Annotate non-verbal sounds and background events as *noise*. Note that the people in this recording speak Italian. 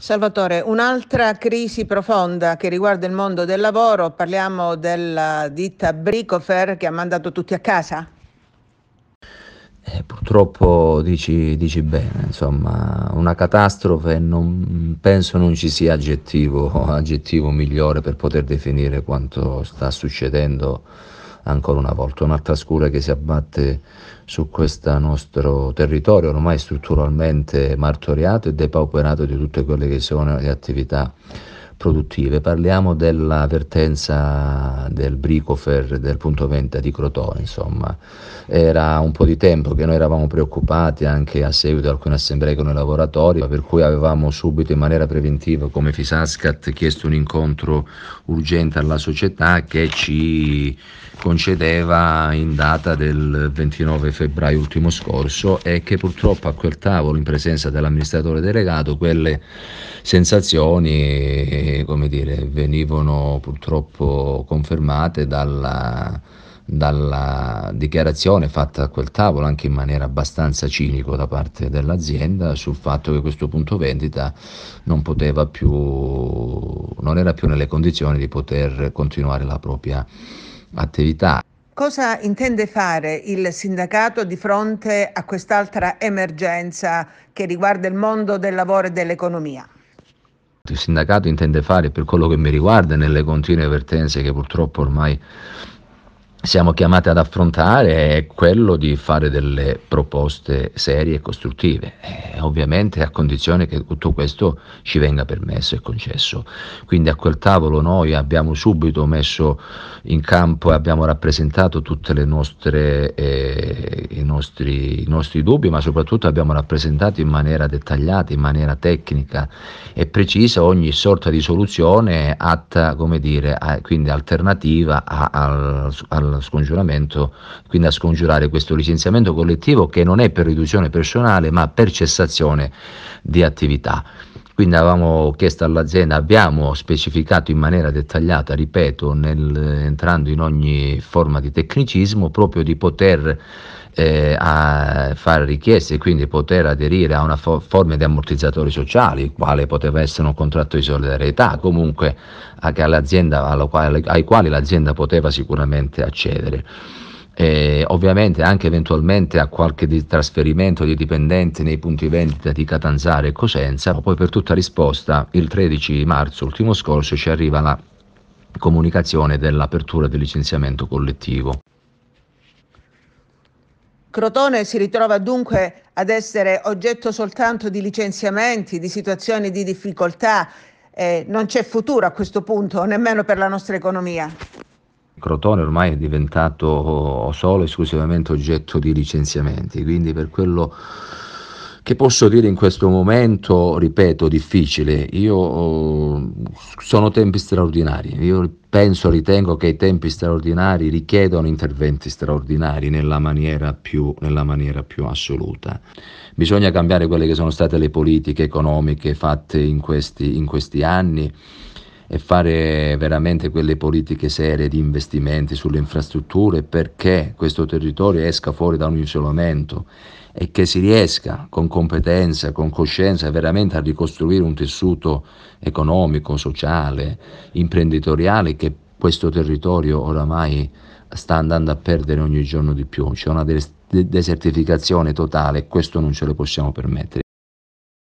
Salvatore, un'altra crisi profonda che riguarda il mondo del lavoro, parliamo della ditta Bricofer che ha mandato tutti a casa. Eh, purtroppo dici, dici, bene, insomma, una catastrofe non, penso non ci sia aggettivo, *laughs* aggettivo migliore per poter definire quanto sta succedendo ancora una volta, un'altra scura che si abbatte su questo nostro territorio ormai strutturalmente martoriato e depauperato di tutte quelle che sono le attività produttive. Parliamo della vertenza del Bricofer del punto venta di Crotone, insomma. Era un po' di tempo che noi eravamo preoccupati anche a seguito di alcune assemblee con i lavoratori, per cui avevamo subito in maniera preventiva come Fisascat chiesto un incontro urgente alla società che ci concedeva in data del 29 febbraio ultimo scorso e che purtroppo a quel tavolo in presenza dell'amministratore delegato quelle sensazioni come dire, venivano purtroppo confermate dalla, dalla dichiarazione fatta a quel tavolo anche in maniera abbastanza cinico da parte dell'azienda sul fatto che questo punto vendita non poteva più non era più nelle condizioni di poter continuare la propria attività. Cosa intende fare il sindacato di fronte a quest'altra emergenza che riguarda il mondo del lavoro e dell'economia? il sindacato intende fare per quello che mi riguarda nelle continue vertenze che purtroppo ormai siamo chiamati ad affrontare è quello di fare delle proposte serie e costruttive, eh, ovviamente a condizione che tutto questo ci venga permesso e concesso. Quindi a quel tavolo noi abbiamo subito messo in campo e abbiamo rappresentato tutti eh, i, nostri, i nostri dubbi, ma soprattutto abbiamo rappresentato in maniera dettagliata, in maniera tecnica e precisa ogni sorta di soluzione atta, come dire, a, quindi alternativa a, a, al scongiuramento, quindi a scongiurare questo licenziamento collettivo che non è per riduzione personale ma per cessazione di attività. Quindi avevamo chiesto all'azienda, abbiamo specificato in maniera dettagliata, ripeto, nel, entrando in ogni forma di tecnicismo, proprio di poter eh, fare richieste e quindi poter aderire a una fo- forma di ammortizzatori sociali, quale poteva essere un contratto di solidarietà, comunque quale, ai quali l'azienda poteva sicuramente accedere eh, ovviamente anche eventualmente a qualche trasferimento di dipendenti nei punti vendita di Catanzaro e Cosenza, poi per tutta risposta il 13 marzo ultimo scorso ci arriva la comunicazione dell'apertura del licenziamento collettivo. Crotone si ritrova dunque ad essere oggetto soltanto di licenziamenti, di situazioni di difficoltà, eh, non c'è futuro a questo punto, nemmeno per la nostra economia. Crotone ormai è diventato solo e esclusivamente oggetto di licenziamenti, quindi per quello che posso dire in questo momento, ripeto, difficile, io eh, sono tempi straordinari, io penso, ritengo che i tempi straordinari richiedano interventi straordinari nella maniera più, nella maniera più assoluta. Bisogna cambiare quelle che sono state le politiche economiche fatte in questi, in questi anni e fare veramente quelle politiche serie di investimenti sulle infrastrutture perché questo territorio esca fuori da un isolamento e che si riesca con competenza, con coscienza veramente a ricostruire un tessuto economico, sociale, imprenditoriale che questo territorio oramai sta andando a perdere ogni giorno di più. C'è una desertificazione totale e questo non ce lo possiamo permettere.